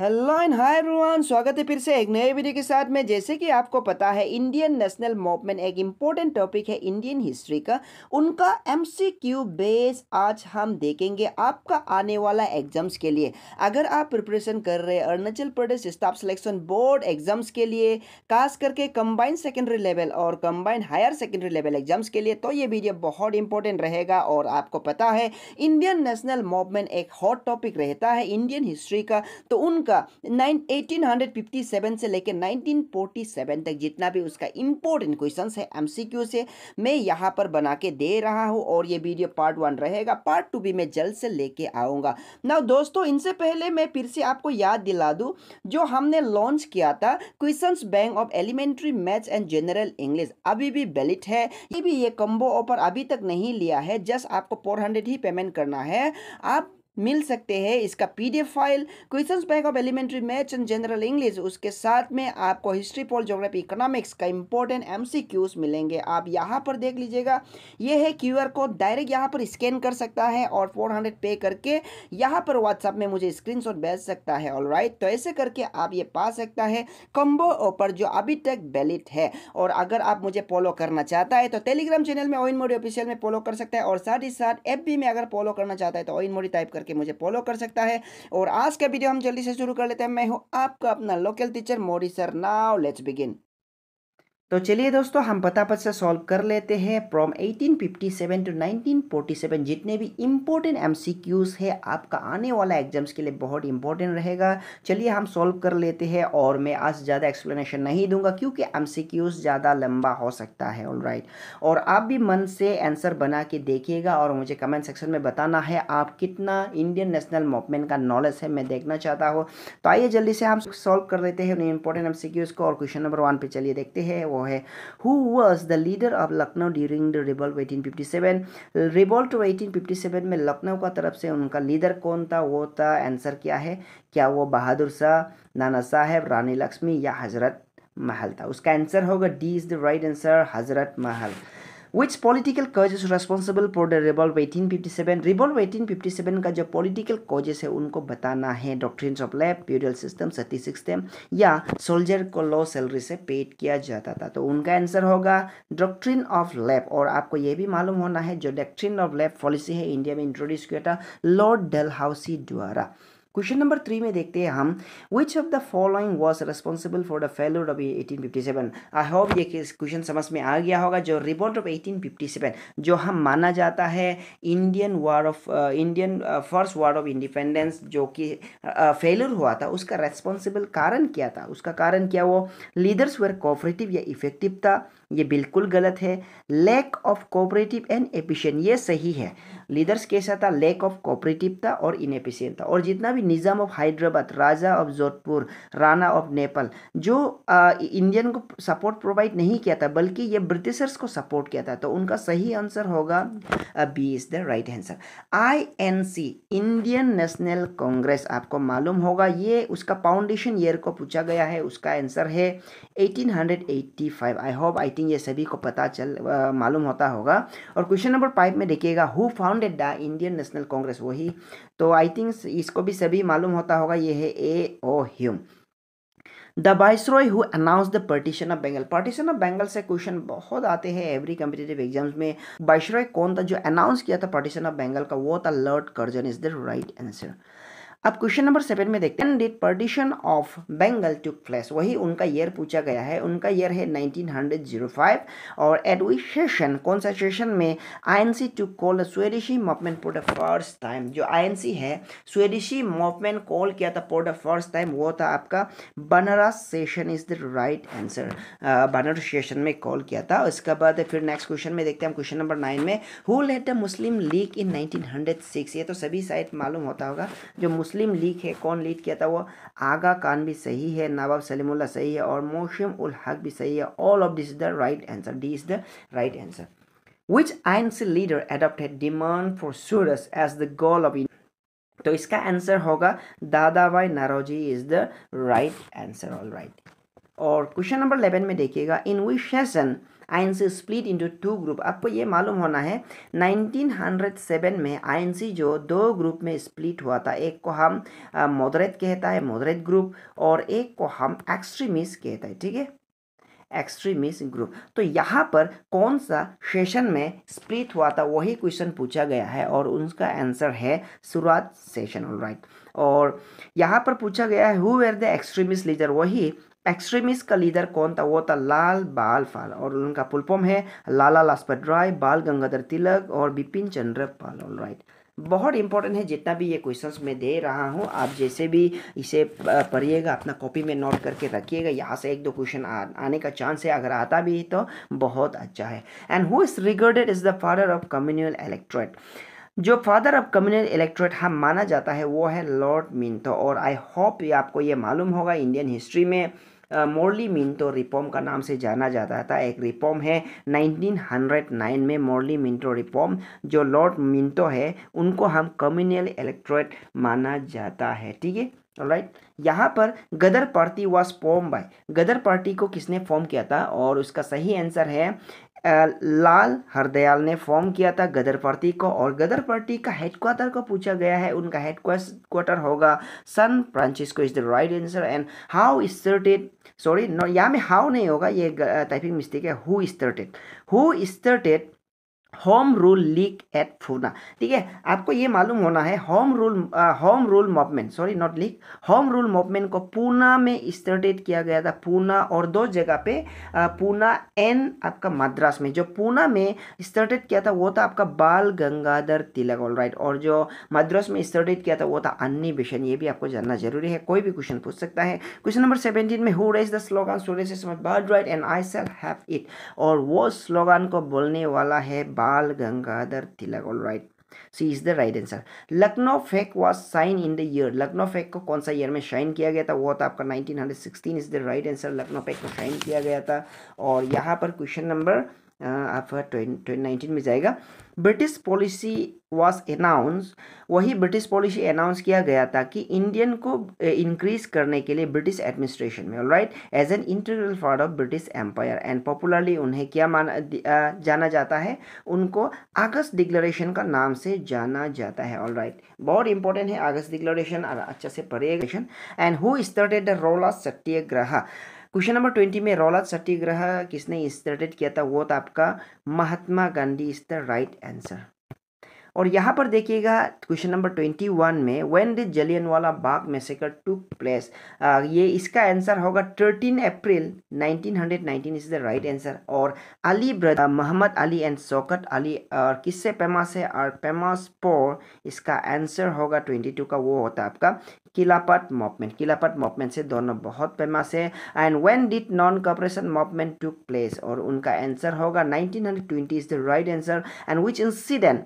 Hello and hi everyone स्वागत है फिर से एक नए वीडियो के साथ में जैसे कि आपको पता है इंडियन नेशनल मूवमेंट एक इम्पोर्टेंट टॉपिक है इंडियन हिस्ट्री का उनका एमसीक्यू बेस आज हम देखेंगे आपका आने वाला एग्जाम्स के लिए अगर आप प्रिपरेशन कर रहे हैं Arunachal Pradesh staff selection board exams के लिए खास करके कंबाइंड सेकेंडरी लेवल और combined higher secondary level exams के लिए तो ये वीडियो बहुत इंपॉर्टेंट रहेगा और आपको पता है इंडियन नेशनल मूवमेंट एक हॉट टॉपिक रहता है इंडियन हिस्ट्री का तो उन का नाइन से लेकर नाइनटीन तक जितना भी उसका इम्पोर्टेंट क्वेश्चन है एम से मैं यहाँ पर बना के दे रहा हूँ और ये वीडियो पार्ट वन रहेगा पार्ट टू भी मैं जल्द से लेके आऊँगा ना दोस्तों इनसे पहले मैं फिर से आपको याद दिला दूँ जो हमने लॉन्च किया था question bank of elementary maths and general English अभी भी वैलिड है ये भी ये कम्बो ऑफर अभी तक नहीं लिया है जस्ट आपको 400 ही पेमेंट करना है आप मिल सकते हैं इसका PDF file questions bank of elementary maths and general English उसके साथ में आपको हिस्ट्री पॉल जोग्राफी इकोनॉमिक्स का इंपॉर्टेंट एमसीक्यूज मिलेंगे आप यहाँ पर देख लीजिएगा ये है क्यूआर कोड डायरेक्ट यहाँ पर स्कैन कर सकता है और 400 पे करके यहाँ पर व्हाट्सअप में मुझे स्क्रीन भेज सकता है ऑल right? तो ऐसे करके आप ये पा सकता है कम्बो ऑफर जो अभी तक वैलिड है और अगर आप मुझे फॉलो करना चाहता है तो टेलीग्राम चैनल में ओइन मोडी ऑफिशियल में फॉलो कर सकता है और साथ ही साथ एफ में अगर फॉलो करना चाहता है तो ओइन मोडी टाइप कर करके मुझे फॉलो कर सकता है और आज का वीडियो हम जल्दी से शुरू कर लेते हैं मैं हूँ आपका अपना local teacher Mori sir now let's begin तो चलिए दोस्तों हम पता से सॉल्व कर लेते हैं फ्रॉम 1857 टू 1947 जितने भी इम्पोर्टेंट एमसीक्यूज है आपका आने वाला एग्जाम्स के लिए बहुत इंपॉर्टेंट रहेगा चलिए हम सॉल्व कर लेते हैं और मैं आज ज़्यादा एक्सप्लेनेशन नहीं दूंगा क्योंकि एमसीक्यूज ज़्यादा लंबा हो सकता है ऑल राइट और आप भी मन से आंसर बना के देखिएगा और मुझे कमेंट सेक्शन में बताना है आप कितना इंडियन नेशनल मूवमेंट का नॉलेज है मैं देखना चाहता हूँ तो आइए जल्दी से हम सॉल्व कर लेते हैं उन इम्पोर्टेंट एम को और क्वेश्चन नंबर वन पर चलिए देखते हैं वो है who was the leader of Lucknow during the revolt eighteen fifty seven revolt eighteen fifty seven में लखनऊ का तरफ से उनका लीडर कौन था वो था आंसर क्या है क्या वो बहादुर शाह नाना साहेब रानी लक्ष्मी या हजरत महल था उसका आंसर होगा D is the right answer Hazrat Mahal which political cause is responsible for the revolt seven revolt seven का जो पॉलिटिकल कॉजेस है उनको बताना है doctrines of lapse feudal system sati system या सोल्जर को लो सैलरी से पेड किया जाता था तो उनका आंसर होगा डॉक्ट्रीन ऑफ लैब और आपको यह भी मालूम होना है जो डॉक्ट्रीन ऑफ लैब पॉलिसी है इंडिया में इंट्रोड्यूस किया था लॉर्ड डल द्वारा क्वेश्चन नंबर थ्री में देखते हैं हम which of the following was responsible for the failure of eighteen fifty seven I hope ये क्वेश्चन समझ में आ गया होगा जो revolt of eighteen fifty seven जो हम माना जाता है Indian war of Indian first war of independence जो कि फेलर uh, हुआ था उसका रेस्पॉन्सिबल कारण क्या था उसका कारण क्या वो लीडर्स वेयर कोऑपरेटिव या इफेक्टिव था ये बिल्कुल गलत है lack of cooperative and efficient ये सही है लीडर्स कैसा था लैक ऑफ कोऑपरेटिव था और इनएफिशिएंट था और जितना भी Nizam of Hyderabad Raja of Jodhpur Rana of Nepal जो आ, इंडियन को सपोर्ट प्रोवाइड नहीं किया था बल्कि ये ब्रिटिशर्स को सपोर्ट किया था तो उनका सही आंसर होगा B is the right answer I N C Indian National Congress आपको मालूम होगा ये उसका फाउंडेशन ईयर को पूछा गया है उसका आंसर है eighteen I hope I writing ये सभी को पता चल मालूम होता होगा और क्वेश्चन नंबर फाइव में देखिएगा who founded the Indian National Congress वही तो आई थिंक इसको भी सभी मालूम होता होगा ये है A O Hume the viceroy who announce the partition of Bengal partition of Bengal से क्वेश्चन बहुत आते हैं एवरी कम्पिटेटिव एग्जाम्स में बाइसरॉय कौन था जो अनाउंस किया था पार्टीशन ऑफ बंगाल का वो था lord Curzon is the right answer अब क्वेश्चन नंबर सेवन में देखते हैं did partition of Bengal took place वही उनका ईयर पूछा गया है उनका ईयर है 1905 और एट विच सेशन कौन सा सेशन में INC to call swadeshi movement for the first time जो आईएनसी है स्वेडिशी मूवमेंट कॉल किया था फॉर द फर्स्ट टाइम वो था आपका Banaras session is the right answer Banaras session में कॉल किया था उसके बाद फिर नेक्स्ट क्वेश्चन में देखते हैं हम क्वेश्चन नंबर नाइन में who led the Muslim League in 1906 ये तो सभी साइड मालूम होता होगा जो मुस्लिम मुस्लिम लीग है कौन लीड किया था वो आगा खान भी सही है नवाब सलीमुल्ला सही है और मोशम उल हक भी सही है all of this is the right answer D is the right answer which INC leader adopted demand for swaraj as the goal of India? तो इसका आंसर होगा Dadabhai Naoroji is the right answer all right और question number eleven में देखिएगा in which INC split into two group आपको ये मालूम होना है 1907 में आईएनसी जो दो ग्रुप में स्प्लिट हुआ था एक को हम मोदरेट कहता है मोदरेट ग्रुप और एक को हम एक्सट्रीमिस्ट कहता है ठीक है एक्सट्रीमिस्ट ग्रुप तो यहाँ पर कौन सा सेशन में स्प्लिट हुआ था वही क्वेश्चन पूछा गया है और उनका आंसर है शुरुआत सेशन ऑल राइट और यहाँ पर पूछा गया है who were the extremist leader वही एक्सट्रीमिस्ट का लीडर कौन था वो था लाल बाल पाल और उनका फुलफॉर्म है लाला लाजपत राय बाल गंगाधर तिलक और बिपिन चंद्र पाल ऑल राइट बहुत इंपॉर्टेंट है जितना भी ये क्वेश्चंस मैं दे रहा हूँ आप जैसे भी इसे पढ़िएगा अपना कॉपी में नोट करके रखिएगा यहाँ से एक दो क्वेश्चन आने का चांस है अगर आता भी तो बहुत अच्छा है and who is regarded is the father of communal electorate जो फादर ऑफ कम्युनल इलेक्ट्रेट हम माना जाता है वो है लॉर्ड मिंटो और आई होप ये आपको ये मालूम होगा इंडियन हिस्ट्री में मोरली मिंटो रिपोम का नाम से जाना जाता था एक रिपॉम है 1909 में मोरली मिंटो रिपोम जो लॉर्ड मिंटो है उनको हम कम्युनल इलेक्ट्रेट माना जाता है ठीक है राइट right. यहाँ पर Ghadar party was form by Ghadar party को किसने फॉर्म किया था और उसका सही आंसर है लाल हरदयाल ने फॉर्म किया था गदर पार्टी को और गदर पार्टी का हेडक्वार्टर को पूछा गया है उनका हेडक्वार्टर होगा San Francisco is the right answer and how started sorry यहाँ में हाउ नहीं होगा ये टाइपिंग मिस्टेक है who started who started home rule league at Poona ठीक है आपको ये मालूम होना है home rule home rule movement sorry not league home rule movement को पूना में स्टेट किया गया था पूना और दो जगह पे पूना एन आपका मद्रास में जो पूना में स्टेट किया था वो था आपका बाल गंगाधर तिलक ऑल राइट और जो मद्रास में स्टेट किया था वो था अन्नी बिशन ये भी आपको जानना जरूरी है कोई भी क्वेश्चन पूछ सकता है क्वेश्चन नंबर सेवेंटीन में who raised the slogan students is my birth right and I shall have it और वो स्लोगान को बोलने वाला है Bal Gangadhar Tilak. All right. C is the right answer Lucknow pact was sign in the year Lucknow pact को कौन सा year में शाइन किया गया था वो था आपका 1916 is the right answer Lucknow pact को शाइन किया गया था और यहाँ पर क्वेश्चन नंबर आपका ट्वेंटी नाइनटीन में जाएगा ब्रिटिश पॉलिसी वॉज अनाउंस वही ब्रिटिश पॉलिसी अनाउंस किया गया था कि इंडियन को इंक्रीज करने के लिए ब्रिटिश एडमिनिस्ट्रेशन में right as an integral part of British empire and popularly उन्हें क्या माना जाना जाता है उनको आगस्ट डिक्लेरेशन का नाम से जाना जाता है ऑल राइट बहुत इंपॉर्टेंट है आगस्ट डिक्लेरेशन और अच्छा से पढ़िएगा and who started the role of satyagraha question number twenty में रौलत सत्याग्रह किसने इंस्टरेटेड किया था वो था आपका Mahatma Gandhi is the right answer और यहाँ पर देखिएगा क्वेश्चन नंबर ट्वेंटी वन में when did Jallianwala Bagh massacre took place ये इसका आंसर होगा thirteen April 1919 is the right answer और अली ब्रदर मोहम्मद अली एंड शौकत अली और किससे पेमास है और पेमास पोर इसका आंसर होगा ट्वेंटी टू का वो होता है आपका किलापट मोवमेंट किलापट मोवमेंट से दोनों बहुत फेमस है and when did non cooperation movement took place और उनका आंसर होगा 1920 is the right answer and which incident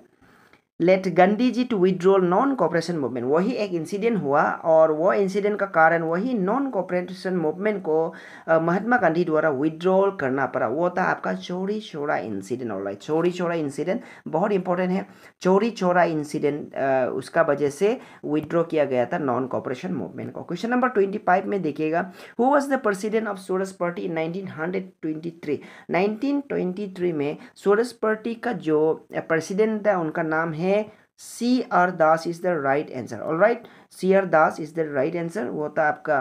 led Gandhi ji to withdrawal non cooperation movement वही एक इंसिडेंट हुआ और वो इंसिडेंट का कारण वही नॉन कॉपरेशन मूवमेंट को महात्मा गांधी द्वारा विदड्रॉल करना पड़ा वो था आपका चोरी छोड़ा इंसिडेंट और लाइक चोरी चोरा इंसिडेंट बहुत इंपॉर्टेंट है चोरी चोरा इंसिडेंट उसका वजह से विदड्रॉ किया गया था नॉन कॉपरेशन मूवमेंट को क्वेश्चन नंबर ट्वेंटी फाइव में देखिएगा who was the president of Swaraj party in nineteen hundred twenty three nineteen twenty three में सूरज पार्टी का जो प्रेसिडेंट था उनका नाम है है C R Das is the right answer all right C R Das is the right answer वो था आपका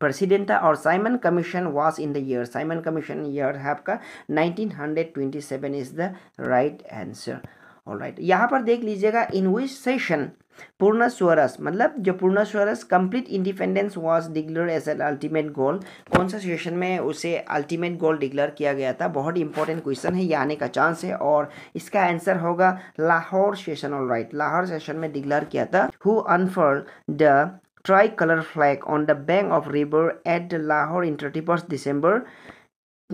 प्रेसिडेंट था और Simon commission was in the year Simon commission year है आपका 1927 is the right answer all right यहाँ पर देख लीजिएगा इन विच सेशन पूर्ण स्वरस मतलब जो पूर्ण swaraj complete independence was declare as an ultimate goal कौन सा सेशन में उसे अल्टीमेट गोल डिक्लेयर किया गया था बहुत इंपॉर्टेंट क्वेश्चन है ये आने का चांस है और इसका आंसर होगा Lahore session all right Lahore session में डिक्लेयर किया था who unfurl the tricolour tricolor flag on the bank of river at Lahore in 31st December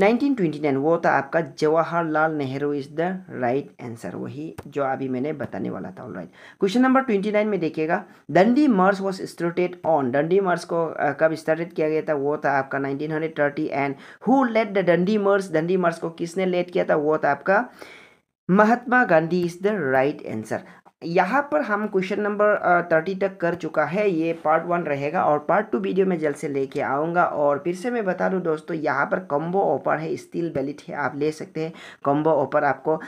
1929 वो था आपका Jawaharlal Nehru is the right answer वही जो अभी मैंने बताने वाला था ऑलराइट क्वेश्चन नंबर 29 में देखिएगा डंडी मार्च वॉज स्टार्टेड ऑन डंडी मार्च को कब स्टार्टेड किया गया था वो था आपका 1930 एंड हु लेड द डंडी मार्च डंडी मार्च को किसने लेड किया था वो था आपका Mahatma Gandhi is the right answer यहाँ पर हम क्वेश्चन नंबर थर्टी तक कर चुका है ये पार्ट वन रहेगा और पार्ट टू वीडियो में जल्द से लेके आऊँगा और फिर से मैं बता दूँ दोस्तों यहाँ पर कम्बो ऑफर है स्टील बैलेट है आप ले सकते हैं कम्बो ऑफर आपको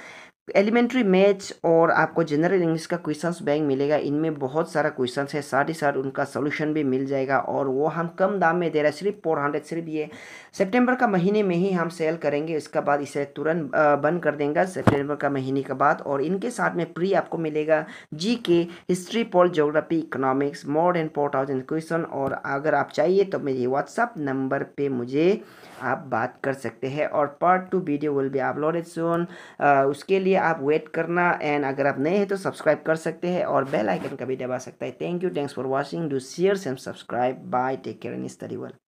एलिमेंट्री मैथ्स और आपको जनरल इंग्लिश का क्वेश्चंस बैंक मिलेगा इनमें बहुत सारा क्वेश्चंस है साथ ही साथ उनका सोल्यूशन भी मिल जाएगा और वो हम कम दाम में दे रहे हैं सिर्फ फोर हंड्रेड सिर्फ ये सितंबर का महीने में ही हम सेल करेंगे इसके बाद इसे तुरंत बंद कर देंगे सितंबर का महीने के बाद और इनके साथ में प्री आपको मिलेगा G K history Paul geography economics more and four thousand question और अगर आप चाहिए तो मेरे व्हाट्सअप नंबर पर मुझे आप बात कर सकते हैं और part two video will be uploaded soon उसके लिए लिए आप वेट करना एंड अगर आप नए हैं तो सब्सक्राइब कर सकते हैं और बेल आइकन का भी दबा सकता है thank you thanks for watching do share and subscribe bye take care and study well